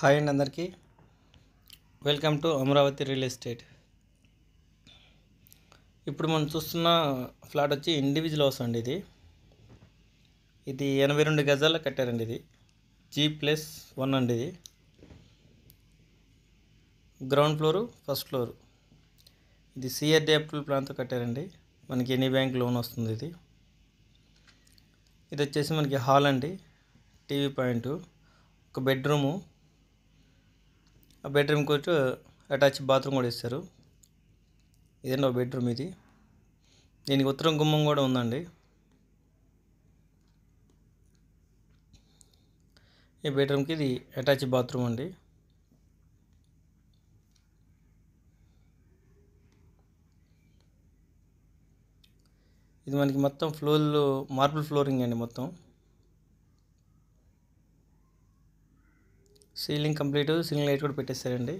hi అండి అందరికీ welcome to Amaravati real estate ఇప్పుడు మనం చూస్తున్న ఫ్లాట్ వచ్చి ఇండివిజువల్ హౌస్ అండి ఇది ఇది ఎనభై రెండు గజాల్లో కట్టారండి ఇది జీ ప్లస్ వన్ అండి ఇది గ్రౌండ్ ఫ్లోరు ఫస్ట్ ఫ్లోరు ఇది సిఆర్డీ అప్రూవల్ ప్లాన్తో కట్టారండి మనకి ఎనీ బ్యాంక్ లోన్ వస్తుంది ఇది ఇది వచ్చేసి మనకి హాల్ అండి టీవీ పాయింట్ ఒక బెడ్రూము బెడ్రూమ్ కోచ్ అటాచ్ బాత్రూమ్ కూడా ఇస్తారు ఇదేనా బెడ్రూమ్ ఇది దీనికి ఉత్తరం గుమ్మం కూడా ఉందండి ఈ బెడ్రూమ్కి ఇది అటాచ్ బాత్రూమ్ అండి ఇది మనకి మొత్తం ఫ్లోర్లు మార్బుల్ ఫ్లోరింగ్ అండి మొత్తం సీలింగ్ కంప్లీట్ సీలింగ్ లైట్ కూడా పెట్టేస్తారండి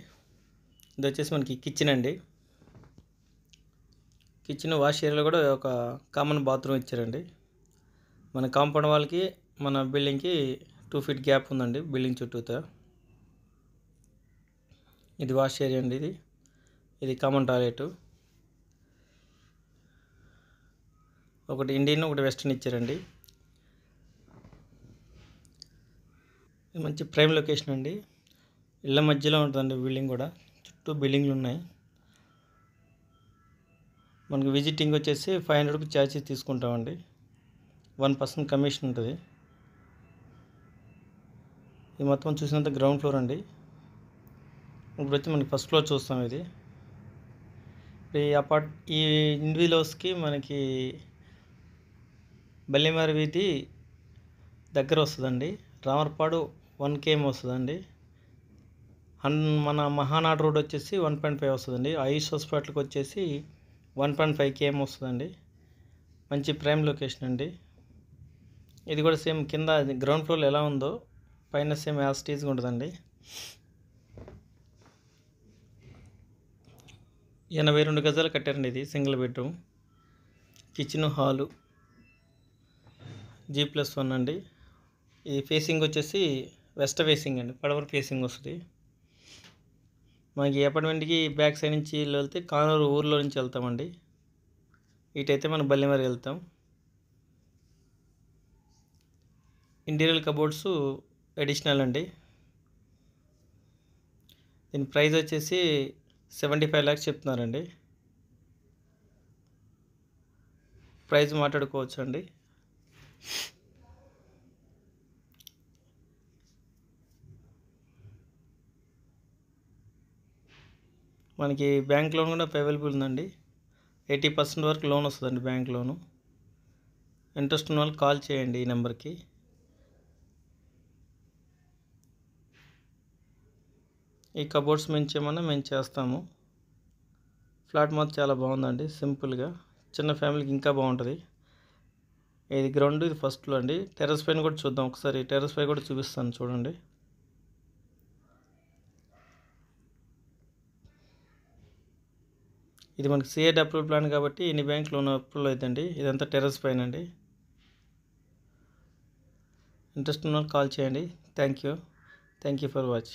ఇది వచ్చేసి మనకి కిచెన్ అండి కిచెన్ వాష్ ఏరియాలో కూడా ఒక కామన్ బాత్రూమ్ ఇచ్చారండి మన కాంపౌండ్ వాళ్ళకి మన బిల్డింగ్కి టూ ఫీట్ గ్యాప్ ఉందండి బిల్డింగ్ చుట్టూతో ఇది వాష్ ఏరియా అండి ఇది ఇది కామన్ టాయిలెట్ ఒకటి ఇండియన్ ఒకటి వెస్ట్రన్ ఇచ్చారండి ఇది మంచి ప్రైమ్ లొకేషన్ అండి ఇళ్ళ మధ్యలో ఉంటుందండి బిల్డింగ్ కూడా చుట్టూ బిల్డింగ్లు ఉన్నాయి మనకు విజిటింగ్ వచ్చేసి ఫైవ్ హండ్రెడ్ రూపీస్ తీసుకుంటామండి వన్ పర్సెంట్ కమిషన్ ఉంటుంది ఇది మొత్తం చూసినంత గ్రౌండ్ ఫ్లోర్ అండి ఇప్పుడు వచ్చి మనకి ఫస్ట్ ఫ్లోర్ చూస్తాం ఇది ఈ అపార్ట్ ఈ ఇండివిజువల్స్కి మనకి బల్లిమారి వీధి దగ్గర వస్తుందండి రామర్పాడు వన్ కేఎం వస్తుందండి అండ్ మన మహానాడు రోడ్ వచ్చేసి వన్ పాయింట్ ఫైవ్ వస్తుందండి ఆయుష్ హాస్పిటల్కి వచ్చేసి వన్ పాయింట్ ఫైవ్ కేఎం వస్తుందండి మంచి ప్రైమ్ లొకేషన్ అండి ఇది కూడా సేమ్ కింద గ్రౌండ్ ఫ్లోర్ ఎలా ఉందో పైన సేమ్ యాసిటీస్గా ఉంటుందండి ఎనభై రెండు గజాలు కట్టారండి ఇది single bedroom kitchen hall G plus one అండి ఈ ఫేసింగ్ వచ్చేసి వెస్ట్ ఫేసింగ్ అండి పడవర్ ఫేసింగ్ వస్తుంది మనకి అపార్ట్మెంట్కి బ్యాక్ సైడ్ నుంచి వెళ్తే కానూరు ఊర్లో నుంచి వెళ్తామండి ఇటైతే మనం బల్లిమరి వెళ్తాం ఇంటీరియల్ కబోర్డ్స్ అడిషనల్ అండి దీని ప్రైస్ వచ్చేసి సెవెంటీ ఫైవ్ ల్యాక్స్ చెప్తున్నారండి ప్రైస్ మాట్లాడుకోవచ్చు అండి మనకి బ్యాంక్ లోన్ కూడా అవైలబుల్ ఉందండి ఎయిటీ పర్సెంట్ వరకు లోన్ వస్తుందండి బ్యాంక్ లోను ఇంట్రెస్ట్ ఉన్న వాళ్ళు కాల్ చేయండి ఈ నెంబర్కి ఈ కబోర్డ్స్ మేము చేయమన్నా మేము చేస్తాము ఫ్లాట్ మాత్రం చాలా బాగుందండి సింపుల్గా చిన్న ఫ్యామిలీకి ఇంకా బాగుంటుంది ఇది గ్రౌండ్ ఇది ఫస్ట్లో అండి టెర్రస్ పైన కూడా చూద్దాం ఒకసారి టెర్రస్ పై కూడా చూపిస్తాను చూడండి ఇది మనకి సిఏడ్ అప్రూవ్ ప్లాన్ కాబట్టి ఎన్ని బ్యాంక్ లోన్ అప్రూవల్ అవుతుంది ఇదంతా టెర్రస్ పైన అండి ఇంట్రెస్ట్ ఉన్న కాల్ చేయండి thank you thank you for watch